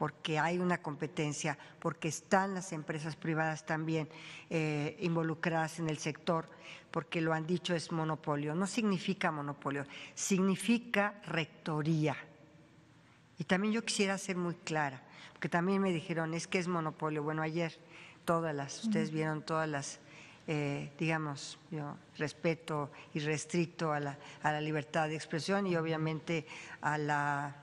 porque hay una competencia, porque están las empresas privadas también eh, involucradas en el sector, porque lo han dicho es monopolio. No significa monopolio, significa rectoría. Y también yo quisiera ser muy clara, porque también me dijeron, es que es monopolio. Bueno, ayer todas las, ustedes vieron todas las... Eh, digamos, yo respeto y restricto a la, a la libertad de expresión y obviamente a la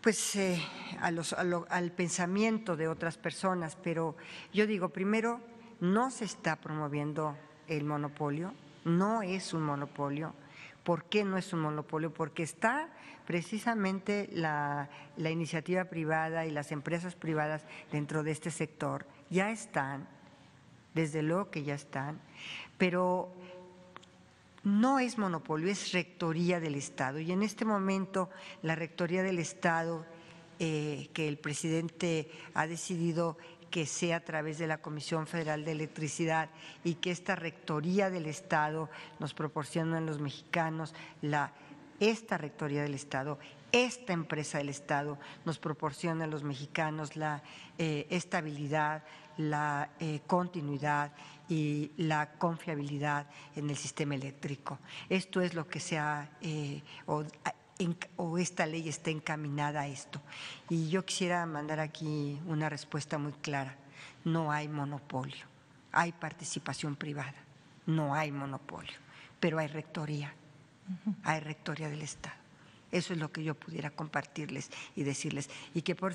pues eh, al pensamiento de otras personas, pero yo digo, primero, no se está promoviendo el monopolio, no es un monopolio. ¿Por qué no es un monopolio? Porque está precisamente la iniciativa privada y las empresas privadas dentro de este sector. Ya están, desde luego que ya están, pero no es monopolio, es rectoría del Estado. Y en este momento la rectoría del Estado eh, que el presidente ha decidido que sea a través de la Comisión Federal de Electricidad y que esta Rectoría del Estado nos proporciona a los mexicanos la esta Rectoría del Estado, esta empresa del Estado nos proporciona a los mexicanos la eh, estabilidad, la eh, continuidad y la confiabilidad en el sistema eléctrico. Esto es lo que se ha, o esta ley está encaminada a esto. Y yo quisiera mandar aquí una respuesta muy clara. No hay monopolio, hay participación privada, no hay monopolio, pero hay rectoría, hay rectoría del Estado. Eso es lo que yo pudiera compartirles y decirles. Y que por